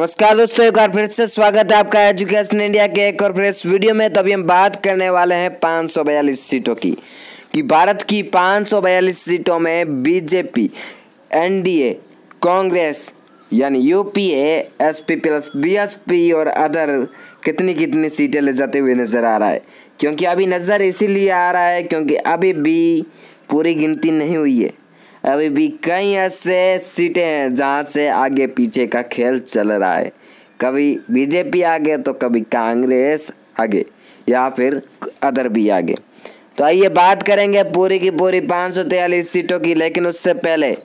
नमस्कार दोस्तों एक बार फिर से स्वागत है आपका एजुकेशन इंडिया के एक और फ्रेश वीडियो में तो अभी हम बात करने वाले हैं बयालीस सीटों की कि भारत की बयालीस सीटों में बीजेपी एनडीए कांग्रेस यानी यूपीए एसपी प्लस बीएसपी और अदर कितनी कितनी सीटें ले जाते हुए नज़र आ रहा है क्योंकि अभी नज़र इसीलिए आ रहा है क्योंकि अभी भी पूरी गिनती नहीं हुई है अभी भी कई ऐसे सीटें हैं जहाँ से आगे पीछे का खेल चल रहा है कभी बीजेपी आगे तो कभी कांग्रेस आगे या फिर अदर भी आगे तो आइए बात करेंगे पूरी की पूरी पाँच सीटों की लेकिन उससे पहले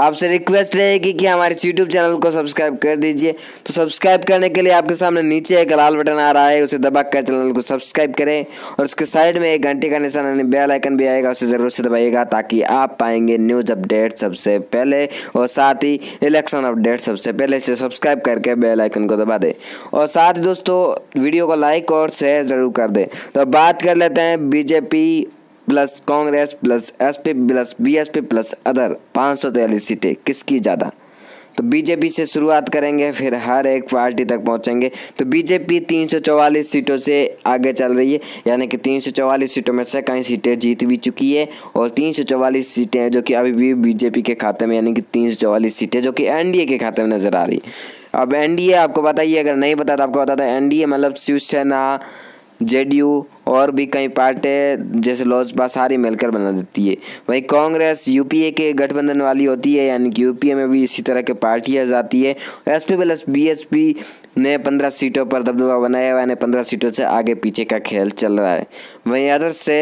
आपसे रिक्वेस्ट रहेगी कि हमारे यूट्यूब चैनल को सब्सक्राइब कर दीजिए तो सब्सक्राइब करने के लिए आपके सामने नीचे एक लाल बटन आ रहा है उसे दबा कर चैनल को सब्सक्राइब करें और उसके साइड में एक घंटे का निशान यानी बेल आइकन भी आएगा उसे ज़रूर से दबाइएगा ताकि आप पाएंगे न्यूज़ अपडेट सबसे पहले और साथ ही इलेक्शन अपडेट सबसे पहले इसे सब्सक्राइब करके बेल आइकन को दबा दें और साथ दोस्तों वीडियो को लाइक और शेयर ज़रूर कर दें तो बात कर लेते हैं BJP plus Congress plus SP plus BSP plus other पाँच सीटें किसकी ज़्यादा तो बीजेपी से शुरुआत करेंगे फिर हर एक पार्टी तक पहुंचेंगे तो बीजेपी 344 सीटों से आगे चल रही है यानी कि 344 सीटों में से कई सीटें जीत भी चुकी है और 344 सीटें हैं जो कि अभी भी बीजेपी के खाते में यानी कि 344 सीटें जो कि एनडीए के खाते में नज़र आ रही है अब एनडीए आपको बताइए अगर नहीं पता तो आपको बताता है एनडीए मतलब शिवसेना जेडीयू और भी कई पार्टी जैसे लोजपा सारी मिलकर बना देती है वहीं कांग्रेस यूपीए के गठबंधन वाली होती है यानी कि यूपीए में भी इसी तरह के पार्टियाँ जाती है S P plus B S P ने पंद्रह सीटों पर दबदबा बनाया हुआ है पंद्रह सीटों से आगे पीछे का खेल चल रहा है वहीं अदर से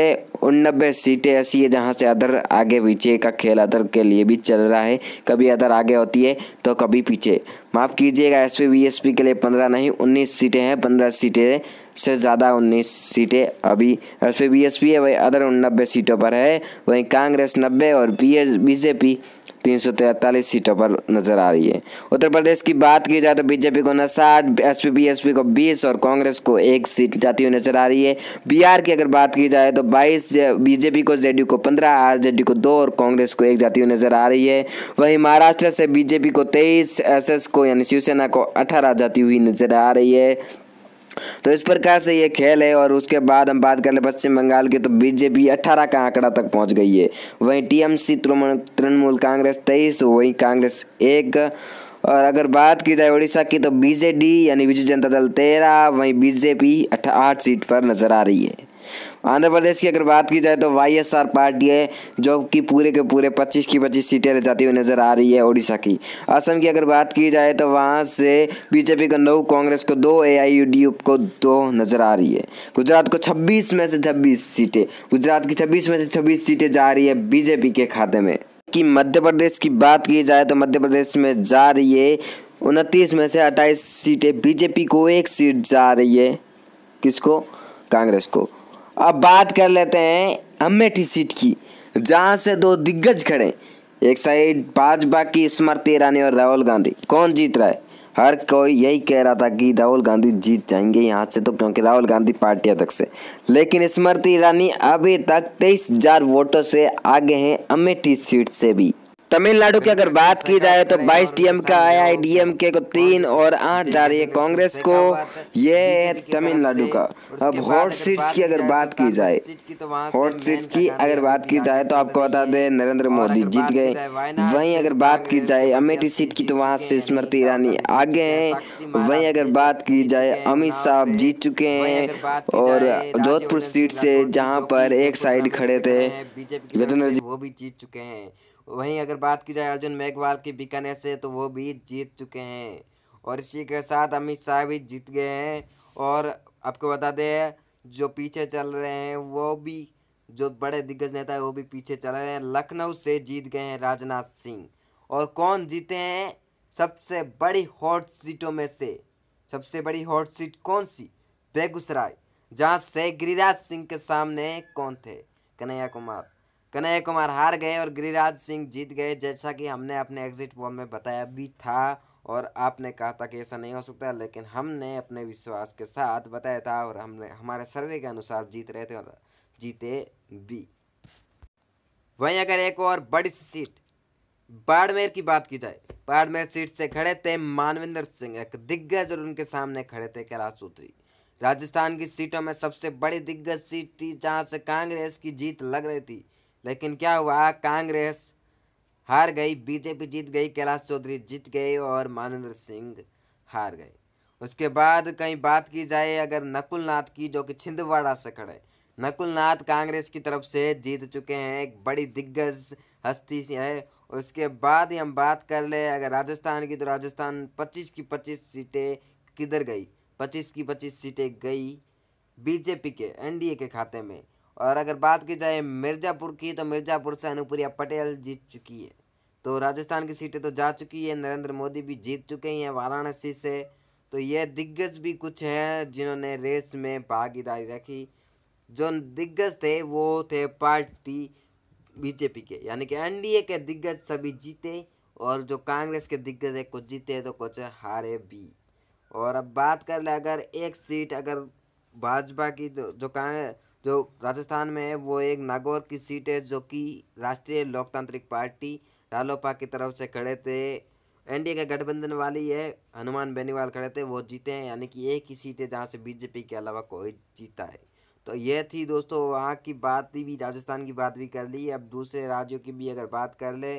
नब्बे सीटें ऐसी है जहाँ से अदर आगे पीछे का खेल अदर के लिए भी चल रहा है कभी अदर आगे होती है तो कभी पीछे माफ़ कीजिएगा S P B S P के लिए पंद्रह नहीं उन्नीस सीटें हैं पंद्रह सीटें से ज़्यादा उन्नीस सीटें अभी S P B S P है वही अदर नब्बे सीटों पर है वहीं कांग्रेस नब्बे और बी एस बीजेपी तीन सौ तैंतालीस सीटों पर नजर आ रही है उत्तर प्रदेश की बात की जाए तो बीजेपी को उनसाठ S P B S P को बीस और कांग्रेस को एक सीट जाती हुई नजर आ रही है बिहार की अगर बात की जाए तो बाईस बीजेपी को जेडीयू को पंद्रह आरजेडी को दो और कांग्रेस को एक जाती हुई नजर आ रही है वहीं महाराष्ट्र से बीजेपी को तेईस एस को यानी शिवसेना को अठारह जाती हुई नजर आ रही है तो इस प्रकार से ये खेल है और उसके बाद हम बात कर ले पश्चिम बंगाल की तो बीजेपी अठारह का आंकड़ा तक पहुँच गई है वहीं टीएमसी तृणमूल कांग्रेस तेईस वहीं कांग्रेस एक और अगर बात की जाए उड़ीसा की तो बीजेडी यानी बीजू जनता दल तेरह वहीं बीजेपी आठ सीट पर नजर आ रही है आंध्र प्रदेश की अगर बात की जाए तो वाई पार्टी है जो कि पूरे के पूरे पच्चीस की पच्चीस सीटें ले जाती हुई नजर आ रही है ओडिशा की असम की अगर बात की जाए तो वहाँ से बीजेपी को नौ कांग्रेस को दो ए को दो नजर आ रही है गुजरात को छब्बीस में से छब्बीस सीटें गुजरात की छब्बीस में से छब्बीस सीटें जा रही है बीजेपी के खाते में कि मध्य प्रदेश की बात की जाए तो मध्य प्रदेश में जा रही है उनतीस में से अट्ठाईस सीटें बीजेपी को एक सीट जा रही है किसको कांग्रेस को अब बात कर लेते हैं अमेठी सीट की जहां से दो दिग्गज खड़े एक साइड भाजपा की स्मृति ईरानी और राहुल गांधी कौन जीत रहा है हर कोई यही कह रहा था कि राहुल गांधी जीत जाएंगे यहाँ से तो क्योंकि राहुल गांधी पार्टी अध्यक्ष से लेकिन स्मृति ईरानी अभी तक तेईस हजार वोटों से आगे हैं अमेठी सीट से भी तमिलनाडु की अगर बात की जाए तो 22 डीएम का आया है डीएमके को तीन और आठ जा रही है कांग्रेस को ये तमिलनाडु का अब हॉट सीट्स की अगर तो तो बात की जाए हॉट सीट्स की अगर बात की जाए तो आपको बता दें नरेंद्र मोदी जीत गए वहीं अगर बात की जाए अमेठी सीट की तो वहाँ से स्मृति ईरानी आगे हैं वहीं अगर बात की जाए अमित शाह जीत चुके हैं और जोधपुर सीट से जहाँ पर एक साइड खड़े थे जी वो भी जीत चुके हैं वहीं अगर बात की जाए अर्जुन मेघवाल की बीकानेर से तो वो भी जीत चुके हैं और इसी के साथ अमित शाह भी जीत गए हैं और आपको बता दें जो पीछे चल रहे हैं वो भी जो बड़े दिग्गज नेता है वो भी पीछे चल रहे हैं लखनऊ से जीत गए हैं राजनाथ सिंह और कौन जीते हैं सबसे बड़ी हॉट सीटों में से सबसे बड़ी हॉट सीट कौन सी बेगूसराय जहाँ से गिरिराज सिंह के सामने कौन थे कन्हैया कुमार कन्हैया कुमार हार गए और गिरिराज सिंह जीत गए जैसा कि हमने अपने एग्जिट पोल में बताया भी था और आपने कहा था कि ऐसा नहीं हो सकता लेकिन हमने अपने विश्वास के साथ बताया था और हमने हमारे सर्वे के अनुसार जीत रहे थे और जीते भी वहीं अगर एक और बड़ी सीट बाड़मेर की बात की जाए बाड़मेर सीट से खड़े थे मानविंदर सिंह एक दिग्गज और उनके सामने खड़े थे कैलाश सूत्री राजस्थान की सीटों में सबसे बड़ी दिग्गज सीट थी जहां से कांग्रेस की जीत लग रही थी लेकिन क्या हुआ कांग्रेस हार गई बीजेपी जीत गई कैलाश चौधरी जीत गए और मानेंद्र सिंह हार गए उसके बाद कहीं बात की जाए अगर नकुल नाथ की जो कि छिंदवाड़ा से खड़े नकुल नाथ कांग्रेस की तरफ से जीत चुके हैं एक बड़ी दिग्गज हस्ती है उसके बाद ही हम बात कर ले अगर राजस्थान की तो राजस्थान 25 की 25 सीटें किधर गई 25 की 25 सीटें गई बीजेपी के एनडीए के खाते में और अगर बात की जाए मिर्ज़ापुर की तो मिर्ज़ापुर से अनुप्रिया पटेल जीत चुकी है तो राजस्थान की सीटें तो जा चुकी है नरेंद्र मोदी भी जीत चुके हैं वाराणसी से तो ये दिग्गज भी कुछ हैं जिन्होंने रेस में भागीदारी रखी जो दिग्गज थे वो थे पार्टी बीजेपी के यानी कि एनडीए के दिग्गज सभी जीते और जो कांग्रेस के दिग्गज है कुछ जीते तो कुछ हारे भी और अब बात कर ले अगर एक सीट अगर भाजपा की तो जो कांग्रेस जो राजस्थान में है वो एक नागौर की सीट है जो कि राष्ट्रीय लोकतांत्रिक पार्टी रालोपा की तरफ से खड़े थे एनडीए के गठबंधन वाली है हनुमान बेनीवाल खड़े थे वो जीते हैं यानी कि एक ही सीट है जहाँ से बीजेपी के अलावा कोई जीता है तो यह थी दोस्तों वहाँ की बात भी राजस्थान की बात भी कर ली अब दूसरे राज्यों की भी अगर बात कर ले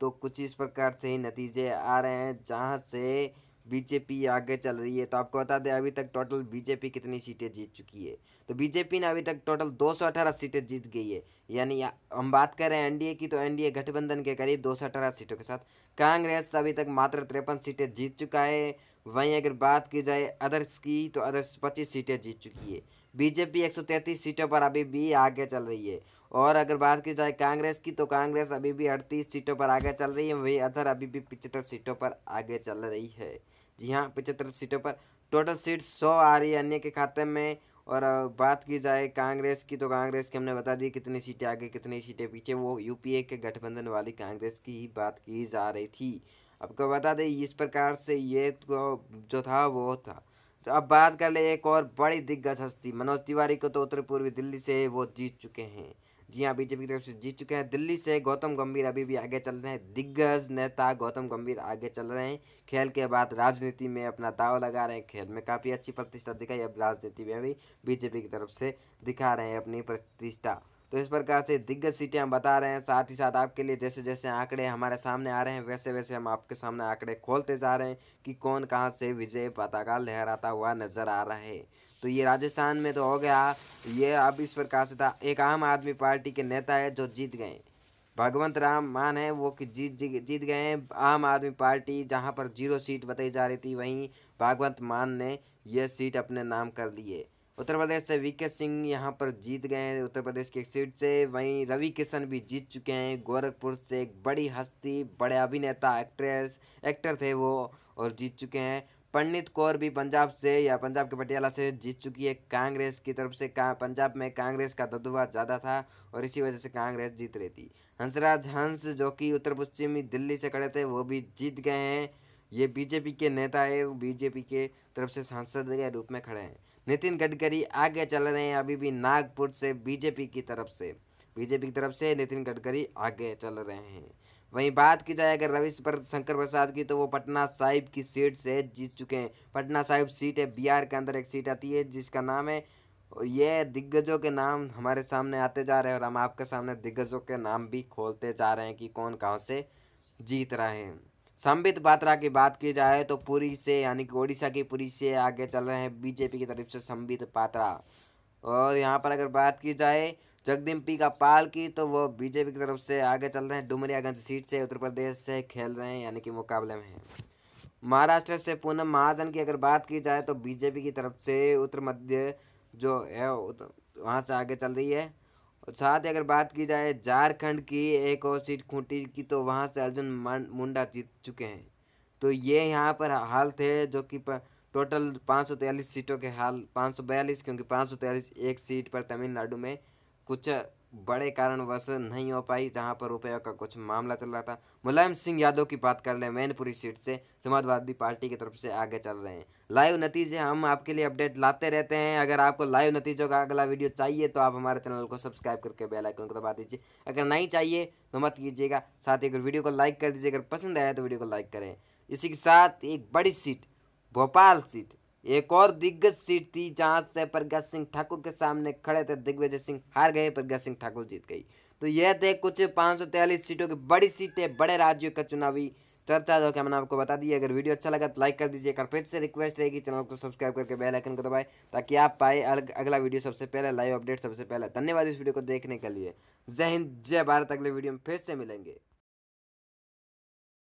तो कुछ इस प्रकार से ही नतीजे आ रहे हैं जहाँ से बीजेपी आगे चल रही है तो आपको बता दें अभी तक टोटल बीजेपी कितनी सीटें जीत चुकी है तो बीजेपी ने अभी तक टोटल 218 सीटें जीत गई है यानी हम बात कर रहे हैं एनडीए की तो एनडीए गठबंधन के करीब 218 सीटों के साथ कांग्रेस अभी तक मात्र तिरपन सीटें जीत चुका है वहीं अगर बात की जाए अदर्स की तो अदर्स पच्चीस सीटें जीत चुकी है बीजेपी एक सीटों पर अभी भी आगे चल रही है और अगर बात की जाए कांग्रेस की तो कांग्रेस अभी भी अड़तीस सीटों पर आगे चल रही है वही अदर अभी भी पिचहत्तर सीटों पर आगे चल रही है जी हाँ पिचहत्तर सीटों पर टोटल सीट सौ आ रही है अन्य के खाते में और बात की जाए कांग्रेस की तो कांग्रेस की हमने बता दी कितनी सीटें आगे कितनी सीटें पीछे वो यूपीए के गठबंधन वाली कांग्रेस की ही बात की जा रही थी आपको बता दें इस प्रकार से ये तो जो था वो था तो अब बात कर ले एक और बड़ी दिग्गज हस्ती मनोज तिवारी को तो उत्तर पूर्वी दिल्ली से वो जीत चुके हैं जी हाँ बीजेपी की तरफ से जीत चुके हैं दिल्ली से गौतम गंभीर अभी भी आगे चल रहे हैं दिग्गज नेता गौतम गंभीर आगे चल रहे हैं खेल के बाद राजनीति में अपना दाव लगा रहे हैं खेल में काफ़ी अच्छी प्रतिष्ठा दिखाई अब राजनीति में भी बीजेपी की तरफ से दिखा रहे हैं अपनी प्रतिष्ठा तो इस प्रकार से दिग्गज सीटें हम बता रहे हैं साथ ही साथ आपके लिए जैसे जैसे आंकड़े हमारे सामने आ रहे हैं वैसे वैसे हम आपके सामने आंकड़े खोलते जा रहे हैं कि कौन कहाँ से विजय पताका लहराता हुआ नजर आ रहा है तो ये राजस्थान में तो हो गया ये अब इस प्रकार से था एक आम आदमी पार्टी के नेता है जो जीत गए भगवंत राम मान है वो कि जीत जीत गए हैं आम आदमी पार्टी जहाँ पर जीरो सीट बताई जा रही थी वहीं भगवंत मान ने यह सीट अपने नाम कर ली है उत्तर प्रदेश से वीके सिंह यहाँ पर जीत गए हैं उत्तर प्रदेश की एक सीट से वहीं रवि किशन भी जीत चुके हैं गोरखपुर से एक बड़ी हस्ती बड़े अभिनेता एक्ट्रेस एक्टर थे वो और जीत चुके हैं पंडित कौर भी पंजाब से या पंजाब के पटियाला से जीत चुकी है कांग्रेस की तरफ से का, पंजाब में कांग्रेस का दबदबा ज़्यादा था और इसी वजह से कांग्रेस जीत रही थी हंसराज हंस जो कि उत्तर पश्चिमी दिल्ली से खड़े थे वो भी जीत गए हैं ये बीजेपी के नेता है बीजेपी के तरफ से सांसद के रूप में खड़े हैं नितिन गडकरी आगे चल रहे हैं अभी भी नागपुर से बीजेपी की तरफ से बीजेपी की तरफ से नितिन गडकरी आगे चल रहे हैं वहीं बात की जाए अगर रवि पर शंकर प्रसाद की तो वो पटना साहिब की सीट से जीत चुके हैं पटना साहिब सीट है बिहार के अंदर एक सीट आती है जिसका नाम है और ये दिग्गजों के नाम हमारे सामने आते जा रहे हैं और हम आपके सामने दिग्गजों के नाम भी खोलते जा रहे हैं कि कौन कहाँ से जीत रहे हैं संबित पात्रा की बात की जाए तो पुरी से यानी कि ओडिशा की पुरी से आगे चल रहे हैं बीजेपी की तरफ से संबित पात्रा और यहाँ पर अगर बात की जाए का पाल की तो वो बीजेपी की तरफ से आगे चल रहे हैं डुमरियागंज सीट से उत्तर प्रदेश से खेल रहे हैं यानी कि मुकाबले में हैं महाराष्ट्र से पूनम महाजन की अगर बात की जाए तो बीजेपी की तरफ से उत्तर मध्य जो है तो वहाँ से आगे चल रही है और साथ ही अगर बात की जाए झारखंड की एक और सीट खूंटी की तो वहाँ से अर्जुन मुंडा जीत चुके हैं तो ये यहाँ पर हाल थे जो कि टोटल पाँच सौ तैयलीस सीटों के हाल पाँच सौ बयालीस क्योंकि पाँच सौ तैयलीस एक सीट पर तमिलनाडु में कुछ बड़े कारणवश नहीं हो पाई जहां पर रुपये का कुछ मामला चल रहा था मुलायम सिंह यादव की बात कर ले मैनपुरी सीट से समाजवादी पार्टी की तरफ से आगे चल रहे हैं लाइव नतीजे हम आपके लिए अपडेट लाते रहते हैं अगर आपको लाइव नतीजों का अगला वीडियो चाहिए तो आप हमारे चैनल को सब्सक्राइब करके बेलाइकन को दबा दीजिए अगर नहीं चाहिए तो मत कीजिएगा साथ ही अगर वीडियो को लाइक कर दीजिए अगर पसंद आया तो वीडियो को लाइक करें इसी के साथ एक बड़ी सीट भोपाल सीट एक और दिग्गज सीट थी जहां से प्रज्ञा सिंह ठाकुर के सामने खड़े थे दिग्विजय सिंह हार गए प्रज्ञा सिंह ठाकुर जीत गई तो यह थे कुछ पाँच सीटों की बड़ी सीटें बड़े राज्यों का चुनावी चर्चा जो कि मैंने आपको बता दी अगर वीडियो अच्छा लगा तो लाइक कर दीजिए अगर फिर से रिक्वेस्ट रहेगी चैनल को सब्सक्राइब करके बेल आइकन को दबाएं ताकि आप पाए अगला वीडियो सबसे पहले लाइव अपडेट सबसे पहले धन्यवाद इस वीडियो को देखने के लिए जय हिंद जय भारत अगले वीडियो में फिर से मिलेंगे